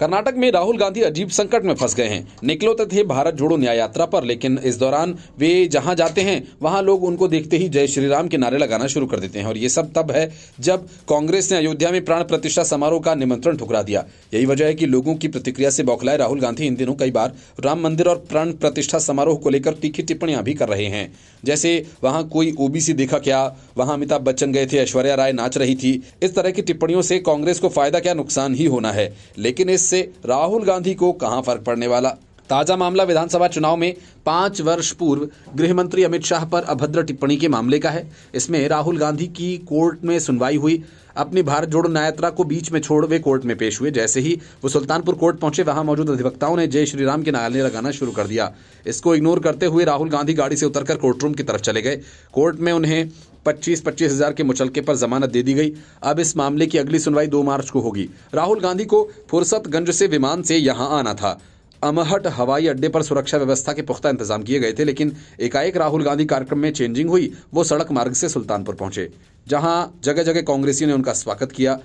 कर्नाटक में राहुल गांधी अजीब संकट में फंस गए हैं निकलोते थे भारत जोड़ो न्याय यात्रा पर लेकिन इस दौरान वे जहां जाते हैं वहां लोग उनको देखते ही जय श्री राम के नारे लगाना शुरू कर देते हैं और ये सब तब है जब कांग्रेस ने अयोध्या में प्राण प्रतिष्ठा समारोह का निमंत्रण ठुकरा दिया यही वजह है कि लोगों की प्रतिक्रिया से बौखलाए राहुल गांधी इन दिनों कई बार राम मंदिर और प्राण प्रतिष्ठा समारोह को लेकर तीखी टिप्पणियां भी कर रहे हैं जैसे वहां कोई ओबीसी देखा क्या वहां अमिताभ बच्चन गए थे ऐश्वर्या राय नाच रही थी इस तरह की टिप्पणियों से कांग्रेस को फायदा क्या नुकसान ही होना है लेकिन इस इससे राहुल गांधी को कहां फर्क पड़ने वाला ताजा मामला विधानसभा चुनाव में पांच वर्ष पूर्व गृह मंत्री अमित शाह पर अभद्र टिप्पणी के मामले का है इसमें राहुल गांधी की कोर्ट में सुनवाई हुई अपनी भारत जोड़ो न्याय को बीच में छोड़ वे कोर्ट में पेश हुए जैसे ही वो सुल्तानपुर कोर्ट पहुंचे वहां मौजूद अधिवक्ताओं ने जय श्री राम के नारे लगाना शुरू कर दिया इसको इग्नोर करते हुए राहुल गांधी गाड़ी से उतरकर कोर्ट रूम की तरफ चले गए कोर्ट में उन्हें पच्चीस पच्चीस हजार के मुचलके पर जमानत दे दी गई अब इस मामले की अगली सुनवाई दो मार्च को होगी राहुल गांधी को फुर्सतगंज से विमान से यहां आना था अमहट हवाई अड्डे पर सुरक्षा व्यवस्था के पुख्ता इंतजाम किए गए थे लेकिन एकाएक राहुल गांधी कार्यक्रम में चेंजिंग हुई वो सड़क मार्ग से सुल्तानपुर पहुंचे जहां जगह जगह कांग्रेसियों ने उनका स्वागत किया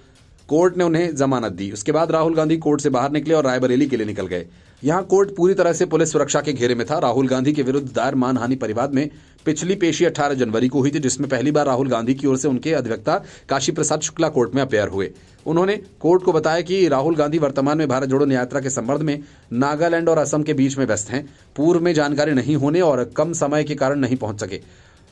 कोर्ट ने उन्हें जमानत दी उसके बाद राहुल गांधी कोर्ट से बाहर निकले और रायबरेली के लिए निकल गए यहां कोर्ट पूरी तरह से पुलिस सुरक्षा के घेरे में था राहुल गांधी के विरुद्ध दायर मानहानि परिवाद में पिछली पेशी 18 जनवरी को हुई थी जिसमें पहली बार राहुल गांधी की ओर से उनके अधिवक्ता काशी प्रसाद शुक्ला कोर्ट में अपेयर हुए उन्होंने कोर्ट को बताया कि राहुल गांधी वर्तमान में भारत जोड़ो यात्रा के संबंध में नागालैंड और असम के बीच में व्यस्त हैं पूर्व में जानकारी नहीं होने और कम समय के कारण नहीं पहुंच सके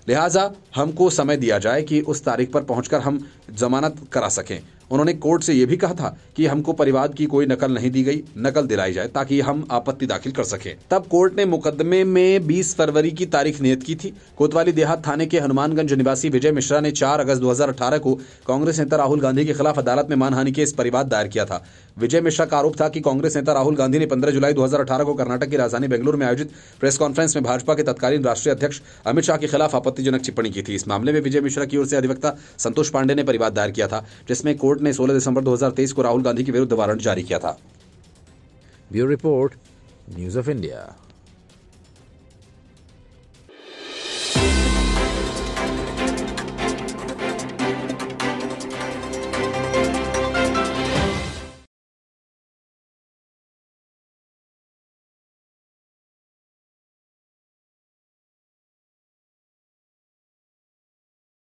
लिहाजा हमको समय दिया जाए कि उस तारीख पर पहुंचकर हम जमानत करा सकें उन्होंने कोर्ट से यह भी कहा था कि हमको परिवाद की कोई नकल नहीं दी गई नकल दिलाई जाए ताकि हम आपत्ति दाखिल कर सके तब कोर्ट ने मुकदमे में 20 फरवरी की तारीख नियत की थी कोतवाली देहात थाने के हनुमानगंज निवासी विजय मिश्रा ने 4 अगस्त 2018 को कांग्रेस नेता राहुल गांधी के खिलाफ अदालत में मानहानि इस परिवाद दायर किया था विजय मिश्रा का आरोप था कि कांग्रेस नेता राहुल गांधी ने 15 जुलाई 2018 को कर्नाटक की राजधानी बेंगलुरु में आयोजित प्रेस कॉन्फ्रेंस में भाजपा के तत्कालीन राष्ट्रीय अध्यक्ष अमित शाह के खिलाफ आपत्तिजनक टिप्पणी की थी इस मामले में विजय मिश्रा की ओर से अधिवक्ता संतोष पांडे ने परिवाद दायर किया था जिसमें कोर्ट कोर्ट ने 16 दिसंबर 2023 को राहुल गांधी के विरुद्ध वारंट जारी किया था bureau report news of India